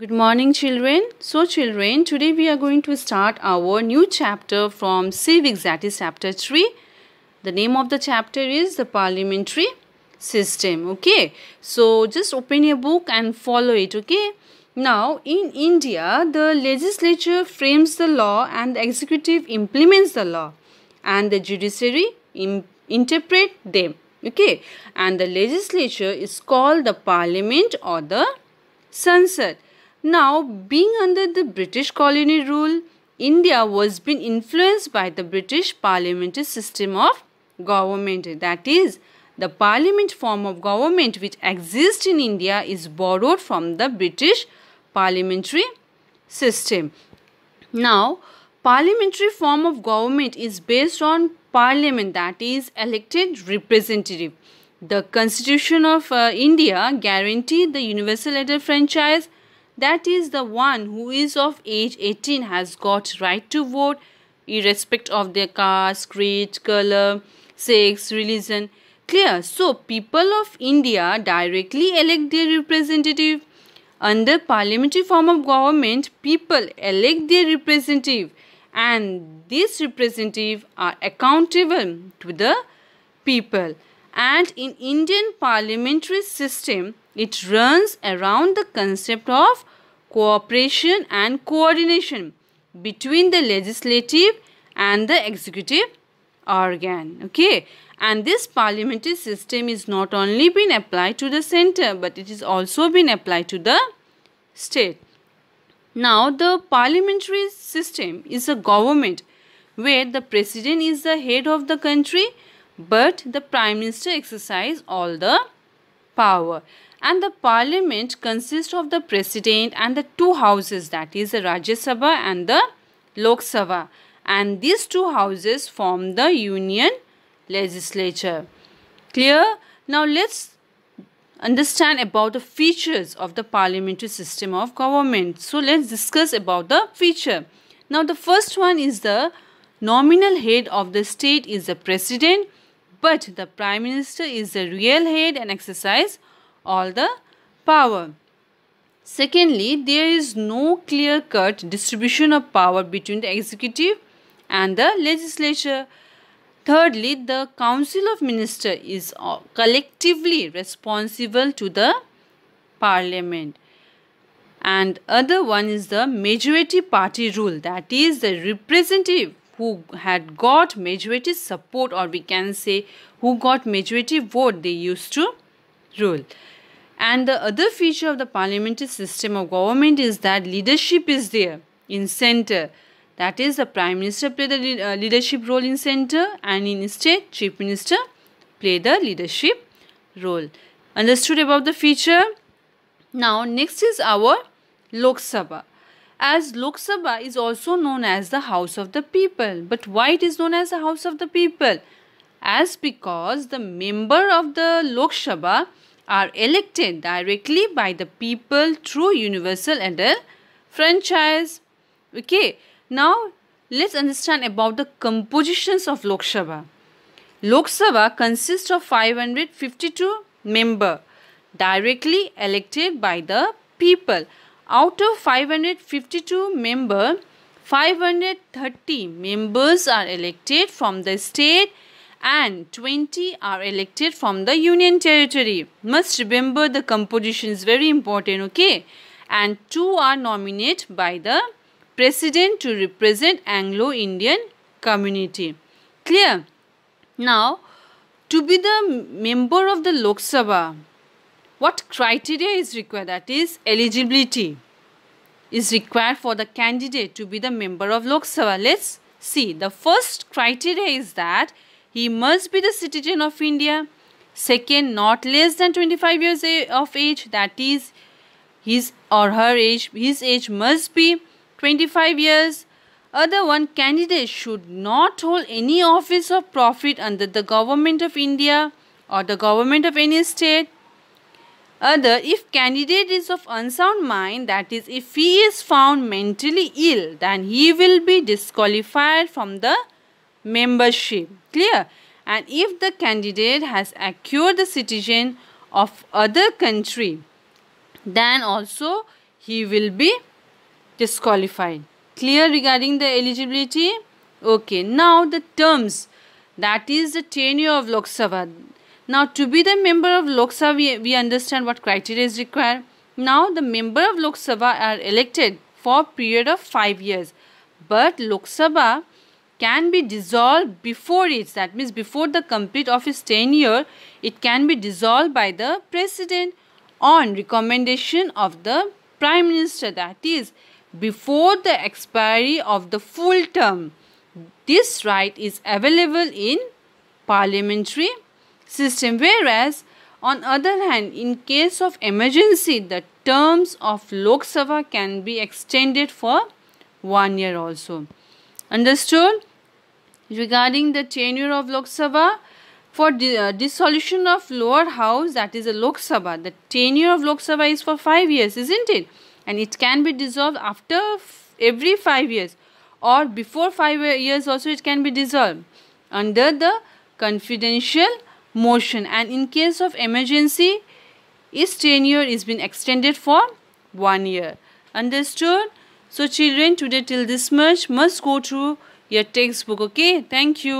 Good morning children. So children, today we are going to start our new chapter from civics that is chapter 3. The name of the chapter is the parliamentary system. Okay. So just open your book and follow it. Okay. Now in India, the legislature frames the law and the executive implements the law and the judiciary interpret them. Okay. And the legislature is called the parliament or the Senate. Now, being under the British colony rule, India was being influenced by the British parliamentary system of government. That is, the parliament form of government which exists in India is borrowed from the British parliamentary system. Now, parliamentary form of government is based on parliament that is elected representative. The constitution of uh, India guaranteed the universal letter franchise that is the one who is of age 18 has got right to vote irrespective of their caste, creed, color, sex, religion. Clear? So, people of India directly elect their representative. Under parliamentary form of government, people elect their representative and these representatives are accountable to the people and in Indian parliamentary system, it runs around the concept of cooperation and coordination between the legislative and the executive organ. Okay. And this parliamentary system is not only been applied to the center, but it is also been applied to the state. Now, the parliamentary system is a government where the president is the head of the country but the prime minister exercises all the power and the parliament consists of the president and the two houses that is the Rajya Sabha and the Lok Sabha and these two houses form the union legislature clear now let's understand about the features of the parliamentary system of government so let's discuss about the feature now the first one is the nominal head of the state is the president but the Prime Minister is the real head and exercises all the power. Secondly, there is no clear cut distribution of power between the executive and the legislature. Thirdly, the Council of Ministers is collectively responsible to the parliament. And other one is the majority party rule that is the representative who had got majority support or we can say who got majority vote they used to rule. And the other feature of the parliamentary system of government is that leadership is there in center. That is the prime minister play the uh, leadership role in center and in state chief minister play the leadership role. Understood about the feature? Now next is our Lok Sabha as Lok Sabha is also known as the House of the People. But why it is known as the House of the People? As because the member of the Lok Sabha are elected directly by the people through universal and a franchise. Okay, now let's understand about the compositions of Lok Sabha. Lok Sabha consists of 552 member directly elected by the people. Out of 552 members, 530 members are elected from the state and 20 are elected from the union territory. Must remember the composition is very important, okay? And two are nominated by the president to represent Anglo-Indian community. Clear? Now, to be the member of the Lok Sabha, what criteria is required that is eligibility is required for the candidate to be the member of Lok Sabha. Let's see. The first criteria is that he must be the citizen of India. Second, not less than 25 years of age. That is, his or her age, his age must be 25 years. Other one, candidate should not hold any office of profit under the government of India or the government of any state other, if candidate is of unsound mind, that is, if he is found mentally ill, then he will be disqualified from the membership. Clear? And if the candidate has acquired the citizen of other country, then also he will be disqualified. Clear regarding the eligibility? Okay, now the terms that is the tenure of Lok Sabha. Now to be the member of Lok Sabha we, we understand what criteria is required. Now the member of Lok Sabha are elected for a period of 5 years. But Lok Sabha can be dissolved before it. That means before the complete of his tenure, it can be dissolved by the President on recommendation of the Prime Minister. That is, before the expiry of the full term. This right is available in parliamentary system. Whereas, on other hand, in case of emergency, the terms of Lok Sabha can be extended for one year also. Understood? Regarding the tenure of Lok Sabha, for uh, dissolution of lower house, that is a Lok Sabha, the tenure of Lok Sabha is for five years, isn't it? And it can be dissolved after every five years or before five years also it can be dissolved under the confidential motion and in case of emergency his tenure is been extended for one year understood so children today till this much must go through your textbook okay thank you